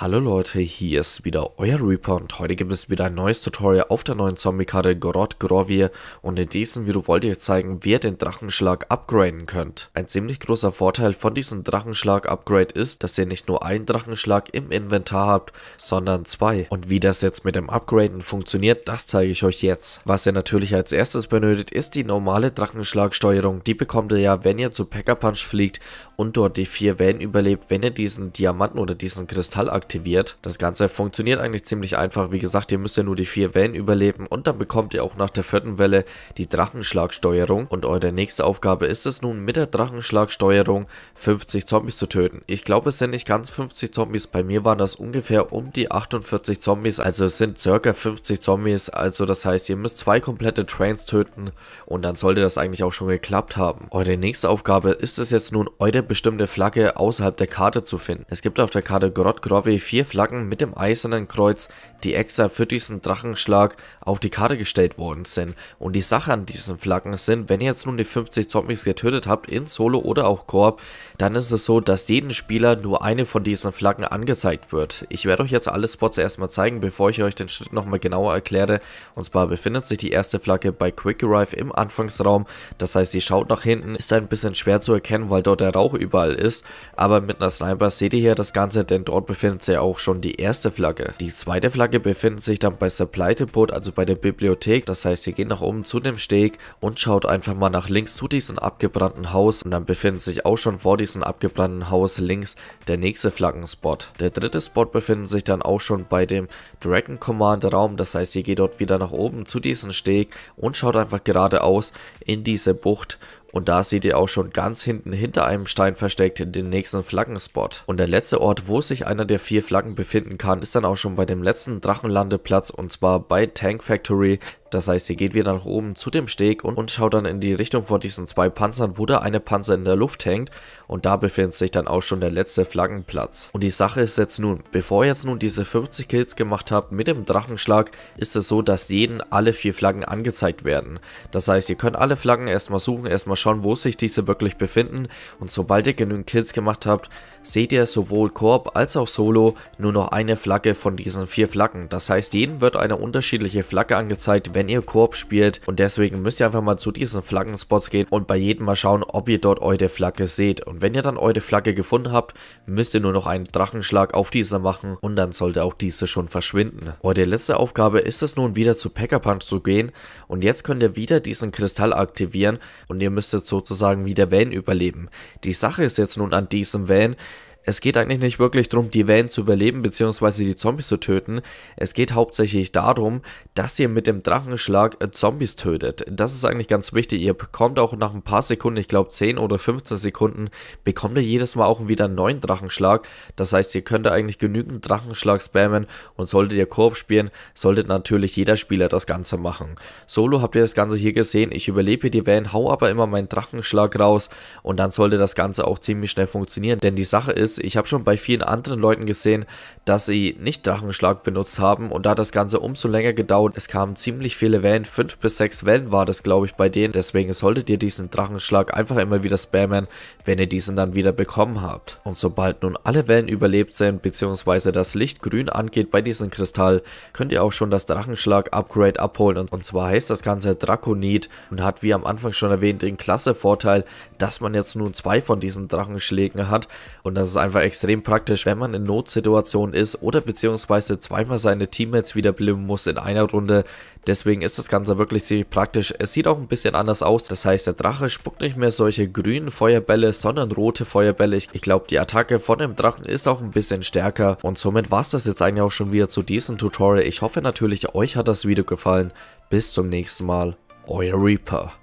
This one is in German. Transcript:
Hallo Leute, hier ist wieder euer Reaper und heute gibt es wieder ein neues Tutorial auf der neuen Zombie-Karte Gorod Grovir und in diesem Video wollte ich zeigen, wie ihr den Drachenschlag upgraden könnt. Ein ziemlich großer Vorteil von diesem Drachenschlag-Upgrade ist, dass ihr nicht nur einen Drachenschlag im Inventar habt, sondern zwei. Und wie das jetzt mit dem Upgraden funktioniert, das zeige ich euch jetzt. Was ihr natürlich als erstes benötigt, ist die normale Drachenschlagsteuerung. Die bekommt ihr ja, wenn ihr zu Packer Punch fliegt und dort die vier Wellen überlebt, wenn ihr diesen Diamanten oder diesen Kristall aktiviert aktiviert. Das Ganze funktioniert eigentlich ziemlich einfach. Wie gesagt, ihr müsst ja nur die vier Wellen überleben und dann bekommt ihr auch nach der vierten Welle die Drachenschlagsteuerung. Und eure nächste Aufgabe ist es nun mit der Drachenschlagsteuerung 50 Zombies zu töten. Ich glaube es sind nicht ganz 50 Zombies, bei mir waren das ungefähr um die 48 Zombies, also es sind circa 50 Zombies, also das heißt ihr müsst zwei komplette Trains töten und dann sollte das eigentlich auch schon geklappt haben. Eure nächste Aufgabe ist es jetzt nun, eure bestimmte Flagge außerhalb der Karte zu finden. Es gibt auf der Karte Grotgrovi vier Flaggen mit dem Eisernen Kreuz, die extra für diesen Drachenschlag auf die Karte gestellt worden sind. Und die Sache an diesen Flaggen sind, wenn ihr jetzt nun die 50 Zombies getötet habt, in Solo oder auch Korb, dann ist es so, dass jeden Spieler nur eine von diesen Flaggen angezeigt wird. Ich werde euch jetzt alle Spots erstmal zeigen, bevor ich euch den Schritt nochmal genauer erkläre. Und zwar befindet sich die erste Flagge bei Quick Arrive im Anfangsraum, das heißt, sie schaut nach hinten, ist ein bisschen schwer zu erkennen, weil dort der Rauch überall ist, aber mit einer Sniper seht ihr hier das Ganze, denn dort befindet Ganze auch schon die erste Flagge. Die zweite Flagge befindet sich dann bei Supply Depot, also bei der Bibliothek. Das heißt, ihr geht nach oben zu dem Steg und schaut einfach mal nach links zu diesem abgebrannten Haus und dann befindet sich auch schon vor diesem abgebrannten Haus links der nächste Flaggenspot. Der dritte Spot befindet sich dann auch schon bei dem Dragon Command Raum. Das heißt, ihr geht dort wieder nach oben zu diesem Steg und schaut einfach geradeaus in diese Bucht und da seht ihr auch schon ganz hinten hinter einem Stein versteckt den nächsten Flaggenspot. Und der letzte Ort, wo sich einer der vier Flaggen befinden kann, ist dann auch schon bei dem letzten Drachenlandeplatz und zwar bei Tank Factory. Das heißt, ihr geht wieder nach oben zu dem Steg und, und schaut dann in die Richtung von diesen zwei Panzern, wo der eine Panzer in der Luft hängt und da befindet sich dann auch schon der letzte Flaggenplatz. Und die Sache ist jetzt nun, bevor ihr jetzt nun diese 50 Kills gemacht habt mit dem Drachenschlag, ist es so, dass jeden alle vier Flaggen angezeigt werden. Das heißt, ihr könnt alle Flaggen erstmal suchen, erstmal schauen, wo sich diese wirklich befinden und sobald ihr genügend Kills gemacht habt, seht ihr sowohl Korb als auch Solo nur noch eine Flagge von diesen vier Flaggen. Das heißt, jeden wird eine unterschiedliche Flagge angezeigt, wenn ihr Koop spielt. Und deswegen müsst ihr einfach mal zu diesen Flaggenspots gehen und bei jedem mal schauen, ob ihr dort eure Flagge seht. Und wenn ihr dann eure Flagge gefunden habt, müsst ihr nur noch einen Drachenschlag auf diese machen und dann sollte auch diese schon verschwinden. Eure oh, letzte Aufgabe ist es nun wieder zu Packer Punch zu gehen und jetzt könnt ihr wieder diesen Kristall aktivieren und ihr müsstet sozusagen wieder Van überleben. Die Sache ist jetzt nun an diesem Van, es geht eigentlich nicht wirklich darum, die Van zu überleben bzw. die Zombies zu töten. Es geht hauptsächlich darum, dass ihr mit dem Drachenschlag äh, Zombies tötet. Das ist eigentlich ganz wichtig. Ihr bekommt auch nach ein paar Sekunden, ich glaube 10 oder 15 Sekunden, bekommt ihr jedes Mal auch wieder einen neuen Drachenschlag. Das heißt, ihr könnt eigentlich genügend Drachenschlag spammen und solltet ihr Koop spielen, solltet natürlich jeder Spieler das Ganze machen. Solo habt ihr das Ganze hier gesehen. Ich überlebe die Van, hau aber immer meinen Drachenschlag raus und dann sollte das Ganze auch ziemlich schnell funktionieren. Denn die Sache ist, ist, ich habe schon bei vielen anderen Leuten gesehen, dass sie nicht Drachenschlag benutzt haben und da hat das Ganze umso länger gedauert. Es kamen ziemlich viele Wellen, 5 bis 6 Wellen war das glaube ich bei denen, deswegen solltet ihr diesen Drachenschlag einfach immer wieder spammen, wenn ihr diesen dann wieder bekommen habt. Und sobald nun alle Wellen überlebt sind, beziehungsweise das Licht grün angeht bei diesem Kristall, könnt ihr auch schon das Drachenschlag-Upgrade abholen und zwar heißt das Ganze Draconit und hat wie am Anfang schon erwähnt den Klasse-Vorteil, dass man jetzt nun zwei von diesen Drachenschlägen hat und das ist einfach extrem praktisch, wenn man in Notsituationen ist oder beziehungsweise zweimal seine Teammates wieder belüben muss in einer Runde. Deswegen ist das Ganze wirklich ziemlich praktisch. Es sieht auch ein bisschen anders aus. Das heißt, der Drache spuckt nicht mehr solche grünen Feuerbälle, sondern rote Feuerbälle. Ich glaube, die Attacke von dem Drachen ist auch ein bisschen stärker. Und somit war es das jetzt eigentlich auch schon wieder zu diesem Tutorial. Ich hoffe natürlich, euch hat das Video gefallen. Bis zum nächsten Mal. Euer Reaper.